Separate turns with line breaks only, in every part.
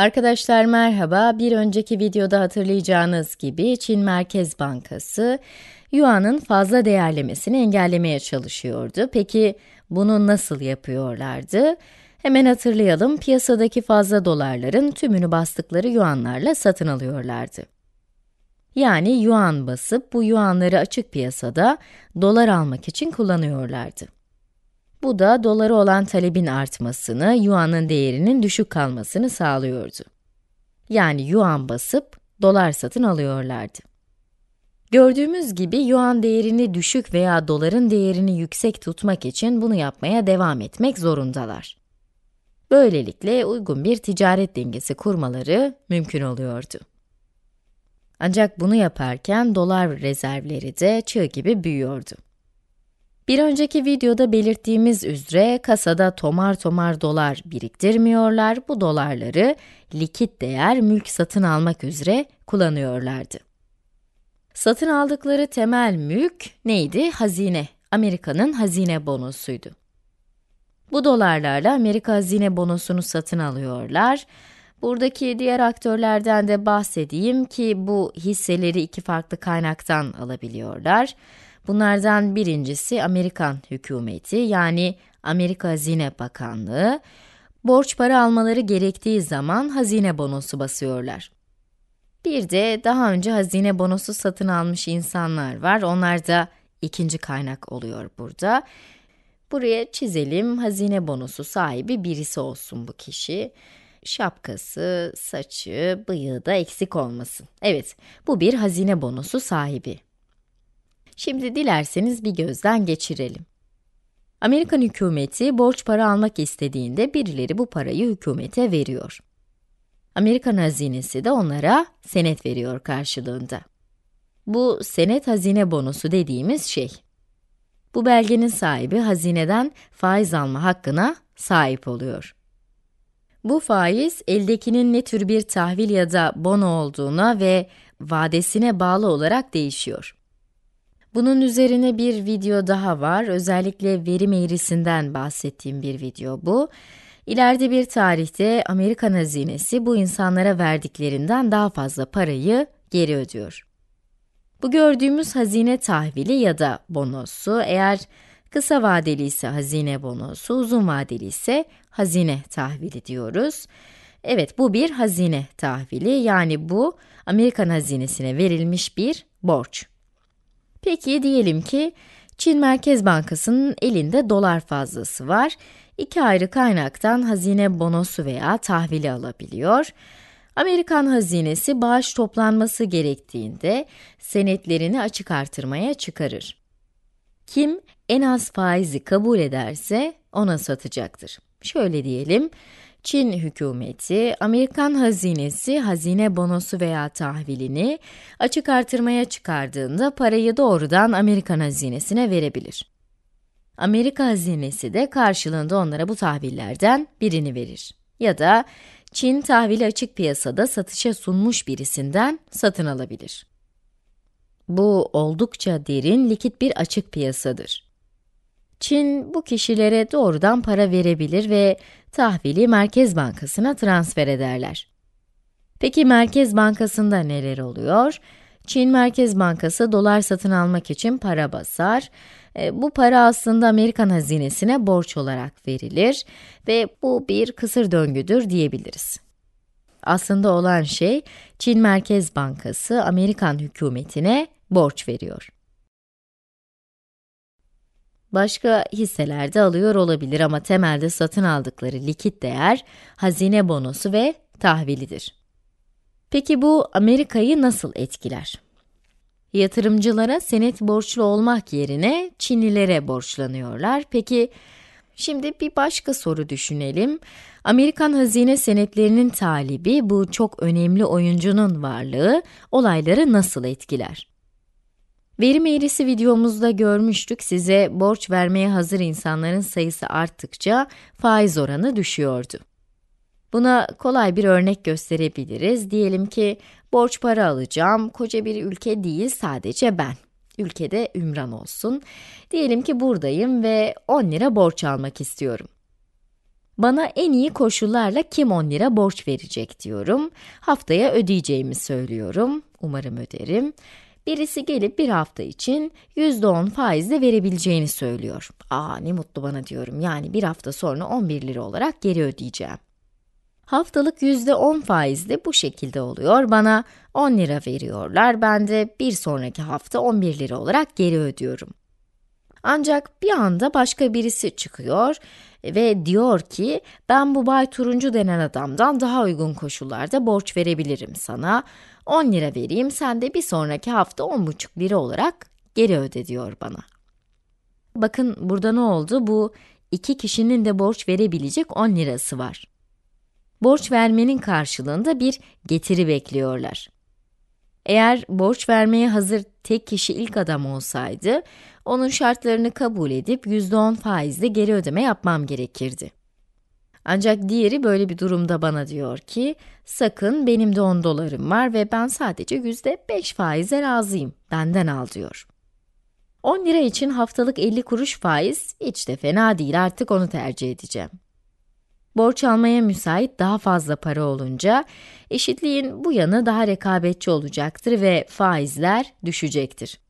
Arkadaşlar merhaba, bir önceki videoda hatırlayacağınız gibi Çin Merkez Bankası, Yuan'ın fazla değerlemesini engellemeye çalışıyordu. Peki bunu nasıl yapıyorlardı? Hemen hatırlayalım, piyasadaki fazla dolarların tümünü bastıkları Yuanlarla satın alıyorlardı. Yani Yuan basıp bu Yuanları açık piyasada dolar almak için kullanıyorlardı. Bu da doları olan talebin artmasını, yuanın değerinin düşük kalmasını sağlıyordu. Yani yuan basıp dolar satın alıyorlardı. Gördüğümüz gibi yuan değerini düşük veya doların değerini yüksek tutmak için bunu yapmaya devam etmek zorundalar. Böylelikle uygun bir ticaret dengesi kurmaları mümkün oluyordu. Ancak bunu yaparken dolar rezervleri de çığ gibi büyüyordu. Bir önceki videoda belirttiğimiz üzere kasada tomar tomar dolar biriktirmiyorlar, bu dolarları likit değer mülk satın almak üzere kullanıyorlardı. Satın aldıkları temel mülk neydi? Hazine. Amerika'nın hazine bonosuydu. Bu dolarlarla Amerika hazine bonosunu satın alıyorlar. Buradaki diğer aktörlerden de bahsedeyim ki bu hisseleri iki farklı kaynaktan alabiliyorlar. Bunlardan birincisi Amerikan hükümeti yani Amerika Hazine Bakanlığı. Borç para almaları gerektiği zaman hazine bonosu basıyorlar. Bir de daha önce hazine bonosu satın almış insanlar var. Onlar da ikinci kaynak oluyor burada. Buraya çizelim hazine bonosu sahibi birisi olsun bu kişi. Şapkası, saçı, bıyığı da eksik olmasın. Evet, bu bir hazine bonosu sahibi. Şimdi dilerseniz bir gözden geçirelim. Amerikan hükümeti borç para almak istediğinde birileri bu parayı hükümete veriyor. Amerikan hazinesi de onlara senet veriyor karşılığında. Bu senet hazine bonosu dediğimiz şey. Bu belgenin sahibi hazineden faiz alma hakkına sahip oluyor. Bu faiz, eldekinin ne tür bir tahvil ya da bono olduğuna ve vadesine bağlı olarak değişiyor. Bunun üzerine bir video daha var. Özellikle verim eğrisinden bahsettiğim bir video bu. İleride bir tarihte Amerikan hazinesi bu insanlara verdiklerinden daha fazla parayı geri ödüyor. Bu gördüğümüz hazine tahvili ya da bonosu eğer kısa vadeli ise hazine bonosu, uzun vadeli ise hazine tahvili diyoruz. Evet bu bir hazine tahvili yani bu Amerikan hazinesine verilmiş bir borç. Peki diyelim ki Çin Merkez Bankası'nın elinde dolar fazlası var. İki ayrı kaynaktan hazine bonosu veya tahvili alabiliyor. Amerikan hazinesi bağış toplanması gerektiğinde senetlerini açık artırmaya çıkarır. Kim en az faizi kabul ederse ona satacaktır. Şöyle diyelim, Çin hükümeti, Amerikan hazinesi hazine bonosu veya tahvilini açık artırmaya çıkardığında parayı doğrudan Amerikan hazinesine verebilir. Amerika hazinesi de karşılığında onlara bu tahvillerden birini verir. Ya da Çin tahvili açık piyasada satışa sunmuş birisinden satın alabilir. Bu oldukça derin likit bir açık piyasadır. Çin bu kişilere doğrudan para verebilir ve tahvili Merkez Bankası'na transfer ederler. Peki Merkez Bankası'nda neler oluyor? Çin Merkez Bankası dolar satın almak için para basar. E, bu para aslında Amerikan hazinesine borç olarak verilir ve bu bir kısır döngüdür diyebiliriz. Aslında olan şey Çin Merkez Bankası Amerikan hükümetine borç veriyor. Başka hisseler de alıyor olabilir ama temelde satın aldıkları likit değer, hazine bonosu ve tahvilidir. Peki bu Amerika'yı nasıl etkiler? Yatırımcılara senet borçlu olmak yerine Çinlilere borçlanıyorlar. Peki, şimdi bir başka soru düşünelim. Amerikan hazine senetlerinin talibi bu çok önemli oyuncunun varlığı olayları nasıl etkiler? Verim eğrisi videomuzda görmüştük size borç vermeye hazır insanların sayısı arttıkça faiz oranı düşüyordu. Buna kolay bir örnek gösterebiliriz. Diyelim ki borç para alacağım, koca bir ülke değil sadece ben. Ülkede Ümran olsun. Diyelim ki buradayım ve 10 lira borç almak istiyorum. Bana en iyi koşullarla kim 10 lira borç verecek diyorum. Haftaya ödeyeceğimi söylüyorum. Umarım öderim. Birisi gelip bir hafta için %10 faizle verebileceğini söylüyor. Aa ne mutlu bana diyorum yani bir hafta sonra 11 lira olarak geri ödeyeceğim. Haftalık %10 faiz de bu şekilde oluyor. Bana 10 lira veriyorlar. Ben de bir sonraki hafta 11 lira olarak geri ödüyorum. Ancak bir anda başka birisi çıkıyor ve diyor ki ben bu Bay Turuncu denen adamdan daha uygun koşullarda borç verebilirim sana. 10 lira vereyim, sen de bir sonraki hafta 10,5 lira olarak geri öde diyor bana. Bakın burada ne oldu? Bu iki kişinin de borç verebilecek 10 lirası var. Borç vermenin karşılığında bir getiri bekliyorlar. Eğer borç vermeye hazır tek kişi ilk adam olsaydı, onun şartlarını kabul edip %10 faizle geri ödeme yapmam gerekirdi. Ancak diğeri böyle bir durumda bana diyor ki, sakın benim de 10 dolarım var ve ben sadece %5 faize razıyım, benden al diyor. 10 lira için haftalık 50 kuruş faiz hiç de fena değil artık onu tercih edeceğim. Borç almaya müsait daha fazla para olunca eşitliğin bu yanı daha rekabetçi olacaktır ve faizler düşecektir.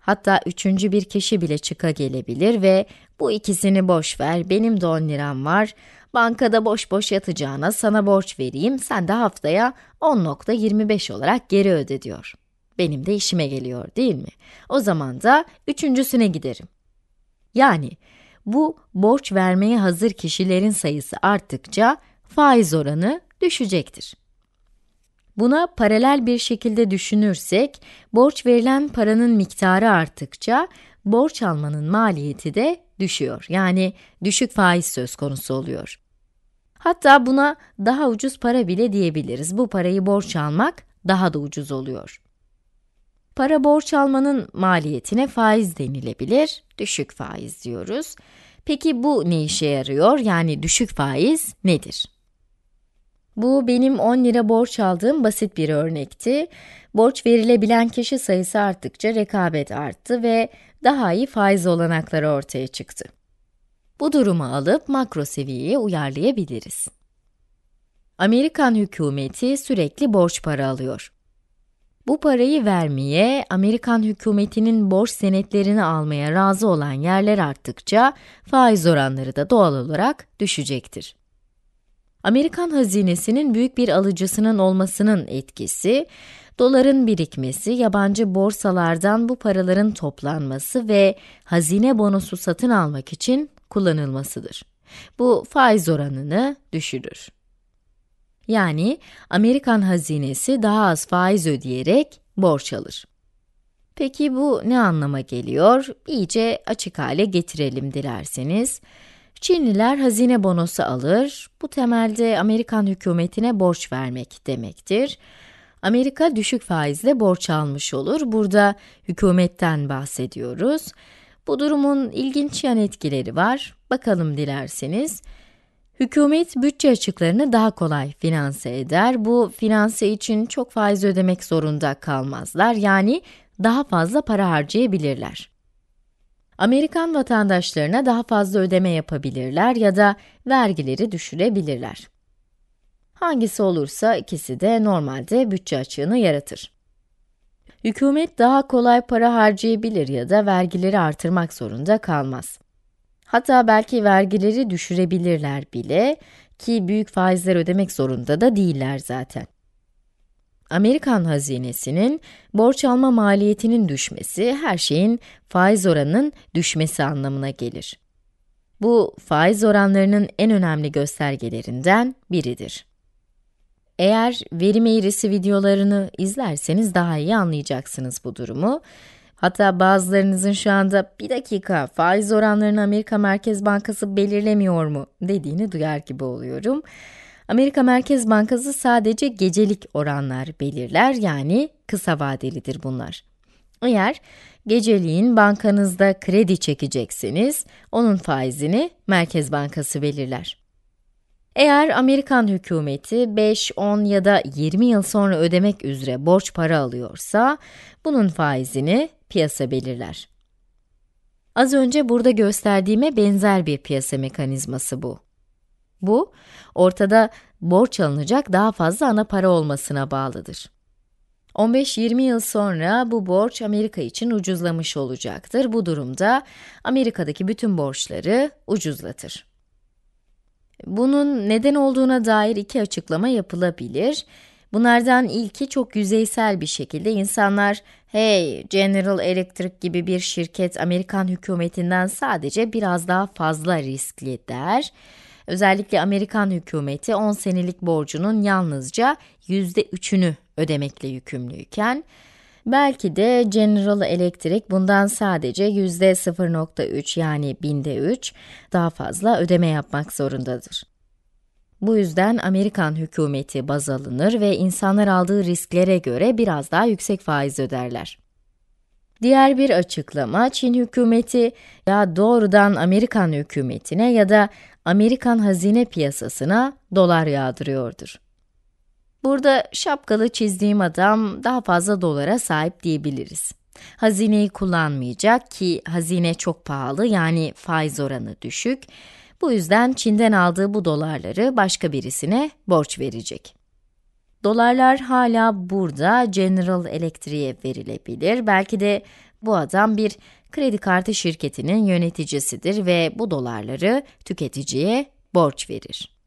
Hatta üçüncü bir kişi bile çıka gelebilir ve bu ikisini boş ver benim de 10 liram var Bankada boş boş yatacağına sana borç vereyim, sen de haftaya 10.25 olarak geri öde diyor. Benim de işime geliyor değil mi? O zaman da üçüncüsüne giderim. Yani bu borç vermeye hazır kişilerin sayısı arttıkça faiz oranı düşecektir. Buna paralel bir şekilde düşünürsek, borç verilen paranın miktarı arttıkça borç almanın maliyeti de düşüyor. Yani düşük faiz söz konusu oluyor. Hatta buna daha ucuz para bile diyebiliriz. Bu parayı borç almak daha da ucuz oluyor. Para borç almanın maliyetine faiz denilebilir. Düşük faiz diyoruz. Peki bu ne işe yarıyor? Yani düşük faiz nedir? Bu benim 10 lira borç aldığım basit bir örnekti. Borç verilebilen kişi sayısı arttıkça rekabet arttı ve daha iyi faiz olanakları ortaya çıktı. Bu durumu alıp makro seviyeye uyarlayabiliriz. Amerikan hükümeti sürekli borç para alıyor. Bu parayı vermeye, Amerikan hükümetinin borç senetlerini almaya razı olan yerler arttıkça faiz oranları da doğal olarak düşecektir. Amerikan hazinesinin büyük bir alıcısının olmasının etkisi, Doların birikmesi, yabancı borsalardan bu paraların toplanması ve hazine bonosu satın almak için kullanılmasıdır. Bu faiz oranını düşürür. Yani Amerikan hazinesi daha az faiz ödeyerek borç alır. Peki bu ne anlama geliyor? İyice açık hale getirelim dilerseniz. Çinliler hazine bonosu alır, bu temelde Amerikan hükümetine borç vermek demektir. Amerika düşük faizle borç almış olur. Burada hükümetten bahsediyoruz. Bu durumun ilginç yan etkileri var. Bakalım dilerseniz. Hükümet bütçe açıklarını daha kolay finanse eder. Bu finanse için çok faiz ödemek zorunda kalmazlar. Yani daha fazla para harcayabilirler. Amerikan vatandaşlarına daha fazla ödeme yapabilirler ya da vergileri düşürebilirler. Hangisi olursa ikisi de normalde bütçe açığını yaratır. Hükümet daha kolay para harcayabilir ya da vergileri artırmak zorunda kalmaz. Hatta belki vergileri düşürebilirler bile ki büyük faizler ödemek zorunda da değiller zaten. Amerikan hazinesinin borç alma maliyetinin düşmesi her şeyin faiz oranının düşmesi anlamına gelir. Bu faiz oranlarının en önemli göstergelerinden biridir. Eğer verim eğrisi videolarını izlerseniz daha iyi anlayacaksınız bu durumu. Hatta bazılarınızın şu anda bir dakika faiz oranlarını Amerika Merkez Bankası belirlemiyor mu dediğini duyar gibi oluyorum. Amerika Merkez Bankası sadece gecelik oranlar belirler yani kısa vadelidir bunlar. Eğer geceliğin bankanızda kredi çekecekseniz onun faizini Merkez Bankası belirler. Eğer Amerikan hükümeti 5, 10 ya da 20 yıl sonra ödemek üzere borç para alıyorsa, bunun faizini piyasa belirler. Az önce burada gösterdiğime benzer bir piyasa mekanizması bu. Bu, ortada borç alınacak daha fazla ana para olmasına bağlıdır. 15-20 yıl sonra bu borç Amerika için ucuzlamış olacaktır. Bu durumda Amerika'daki bütün borçları ucuzlatır. Bunun neden olduğuna dair iki açıklama yapılabilir. Bunlardan ilki çok yüzeysel bir şekilde insanlar hey General Electric gibi bir şirket Amerikan hükümetinden sadece biraz daha fazla riskli der. Özellikle Amerikan hükümeti 10 senelik borcunun yalnızca %3'ünü ödemekle yükümlüyken Belki de General Electric bundan sadece yüzde %0.3 yani binde 3 daha fazla ödeme yapmak zorundadır. Bu yüzden Amerikan hükümeti baz alınır ve insanlar aldığı risklere göre biraz daha yüksek faiz öderler. Diğer bir açıklama, Çin hükümeti ya doğrudan Amerikan hükümetine ya da Amerikan hazine piyasasına dolar yağdırıyordur. Burada şapkalı çizdiğim adam daha fazla dolara sahip diyebiliriz. Hazineyi kullanmayacak ki hazine çok pahalı yani faiz oranı düşük. Bu yüzden Çin'den aldığı bu dolarları başka birisine borç verecek. Dolarlar hala burada General Electric'e verilebilir. Belki de bu adam bir kredi kartı şirketinin yöneticisidir ve bu dolarları tüketiciye borç verir.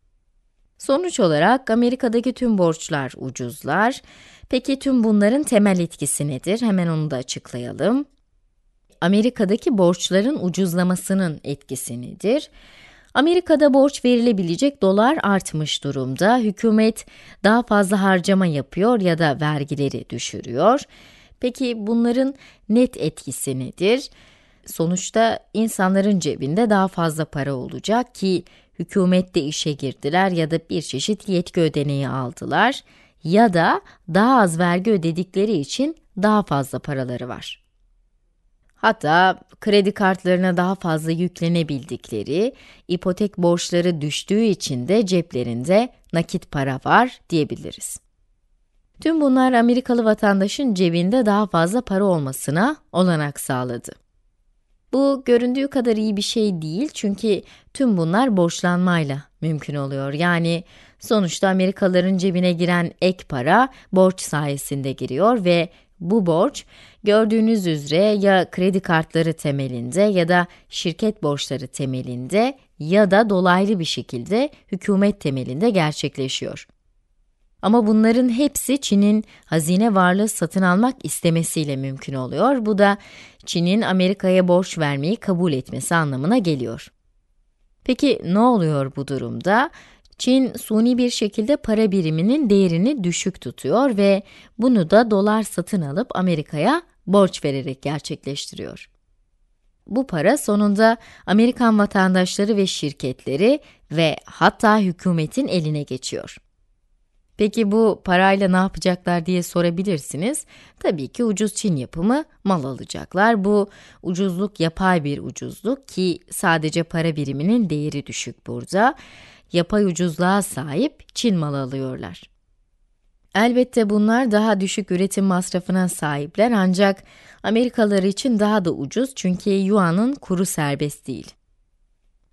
Sonuç olarak Amerika'daki tüm borçlar ucuzlar. Peki tüm bunların temel etkisi nedir? Hemen onu da açıklayalım. Amerika'daki borçların ucuzlamasının etkisi nedir? Amerika'da borç verilebilecek dolar artmış durumda. Hükümet daha fazla harcama yapıyor ya da vergileri düşürüyor. Peki bunların net etkisi nedir? Sonuçta insanların cebinde daha fazla para olacak ki hükümette işe girdiler ya da bir çeşit yetki ödeneği aldılar ya da daha az vergi ödedikleri için daha fazla paraları var. Hatta kredi kartlarına daha fazla yüklenebildikleri, ipotek borçları düştüğü için de ceplerinde nakit para var diyebiliriz. Tüm bunlar Amerikalı vatandaşın cebinde daha fazla para olmasına olanak sağladı. Bu göründüğü kadar iyi bir şey değil çünkü tüm bunlar borçlanmayla mümkün oluyor. Yani sonuçta Amerikalıların cebine giren ek para borç sayesinde giriyor ve bu borç gördüğünüz üzere ya kredi kartları temelinde ya da şirket borçları temelinde ya da dolaylı bir şekilde hükümet temelinde gerçekleşiyor. Ama bunların hepsi Çin'in hazine varlığı satın almak istemesiyle mümkün oluyor. Bu da Çin'in Amerika'ya borç vermeyi kabul etmesi anlamına geliyor. Peki ne oluyor bu durumda? Çin suni bir şekilde para biriminin değerini düşük tutuyor ve bunu da dolar satın alıp Amerika'ya borç vererek gerçekleştiriyor. Bu para sonunda Amerikan vatandaşları ve şirketleri ve hatta hükümetin eline geçiyor. Peki bu parayla ne yapacaklar diye sorabilirsiniz. Tabii ki ucuz Çin yapımı mal alacaklar. Bu ucuzluk yapay bir ucuzluk ki sadece para biriminin değeri düşük burada. Yapay ucuzluğa sahip Çin malı alıyorlar. Elbette bunlar daha düşük üretim masrafına sahipler ancak Amerikalılar için daha da ucuz çünkü Yuan'ın kuru serbest değil.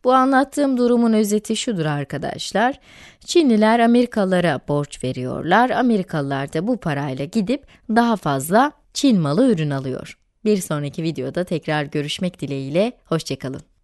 Bu anlattığım durumun özeti şudur arkadaşlar. Çinliler Amerikalılara borç veriyorlar. Amerikalılar da bu parayla gidip daha fazla Çin malı ürün alıyor. Bir sonraki videoda tekrar görüşmek dileğiyle, hoşçakalın.